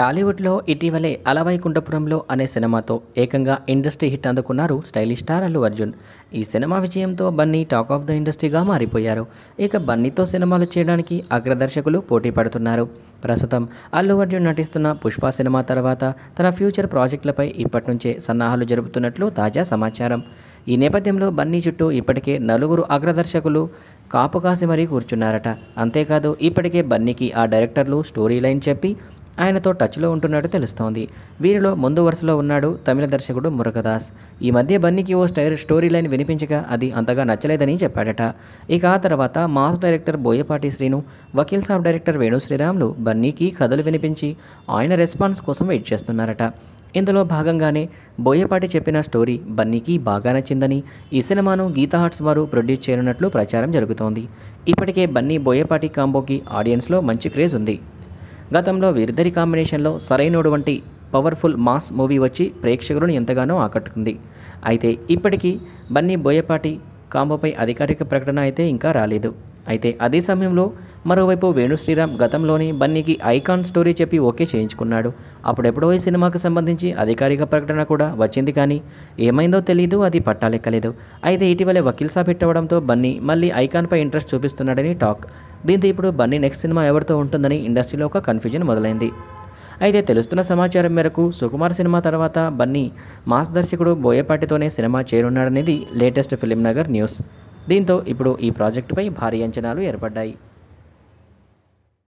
టాలీవుడ్లో ఇటీవలే అలవైకుంఠపురంలో అనే సినిమాతో ఏకంగా ఇండస్ట్రీ హిట్ అందుకున్నారు స్టైలిష్ స్టార్ అల్లు అర్జున్ ఈ సినిమా విజయంతో బన్నీ టాక్ ఆఫ్ ద ఇండస్ట్రీగా మారిపోయారు ఇక బన్నీతో సినిమాలు చేయడానికి అగ్రదర్శకులు పోటీ పడుతున్నారు ప్రస్తుతం అల్లు అర్జున్ నటిస్తున్న పుష్ప సినిమా తర్వాత తన ఫ్యూచర్ ప్రాజెక్టులపై ఇప్పటి నుంచే సన్నాహాలు జరుపుతున్నట్లు తాజా సమాచారం ఈ నేపథ్యంలో బన్నీ చుట్టూ ఇప్పటికే నలుగురు అగ్రదర్శకులు కాపు కాసి మరీ కూర్చున్నారట అంతేకాదు ఇప్పటికే బన్నీకి ఆ డైరెక్టర్లు స్టోరీ లైన్ చెప్పి ఆయనతో టచ్లో ఉంటున్నట్టు తెలుస్తోంది వీరిలో ముందు వరుసలో ఉన్నాడు తమిళ దర్శకుడు మురుగదాస్ ఈ మధ్య బన్నీకి ఓ స్టైర్ స్టోరీ లైన్ వినిపించగా అది అంతగా నచ్చలేదని చెప్పాడట ఇక ఆ తర్వాత mass director Boyapati Srinu Vakeel Saab director Venu Sriramulu బన్నీకి కథలు వినిపించి ఆయన రెస్పాన్స్ కోసం వెయిట్ చేస్తున్నారట ఇందులో భాగంగానే బోయపాటి చెప్పిన స్టోరీ బన్నీకి బాగా నచ్చిందని ఈ సినిమాను గీతా హార్ట్స్ వారు ప్రొడ్యూస్ చేయనున్నట్లు ప్రచారం జరుగుతోంది ఇప్పటికే బన్నీ బోయపాటి కాంబోకి ఆడియన్స్లో మంచి క్రేజ్ ఉంది గతంలో వీరిద్దరి కాంబినేషన్లో సరైనటువంటి పవర్ఫుల్ మాస్ మూవీ వచ్చి ప్రేక్షకులను ఎంతగానో ఆకట్టుకుంది అయితే ఇప్పటికీ బన్నీ బోయపాటి కాంబోపై అధికారిక ప్రకటన అయితే ఇంకా రాలేదు అయితే అదే సమయంలో మరోవైపు వేణు శ్రీరామ్ గతంలోని బన్నీకి ఐకాన్ స్టోరీ చెప్పి ఓకే చేయించుకున్నాడు అప్పుడెప్పుడో ఈ సినిమాకు సంబంధించి అధికారిక ప్రకటన కూడా వచ్చింది కానీ ఏమైందో తెలియదు అది పట్టాలెక్కలేదు అయితే ఇటీవలే వకీల్ సాబ్ హిట్ అవ్వడంతో బన్నీ మళ్ళీ ఐకాన్పై ఇంట్రెస్ట్ చూపిస్తున్నాడని టాక్ దీంతో ఇప్పుడు బన్నీ నెక్స్ట్ సినిమా ఎవరితో ఉంటుందని ఇండస్ట్రీలో ఒక కన్ఫ్యూజన్ మొదలైంది అయితే తెలుస్తున్న సమాచారం మేరకు సుకుమార్ సినిమా తర్వాత బన్నీ మాస్ దర్శకుడు బోయపాటితోనే సినిమా చేరున్నాడనేది లేటెస్ట్ ఫిలిం నగర్ న్యూస్ దీంతో ఇప్పుడు ఈ ప్రాజెక్టుపై భారీ అంచనాలు ఏర్పడ్డాయి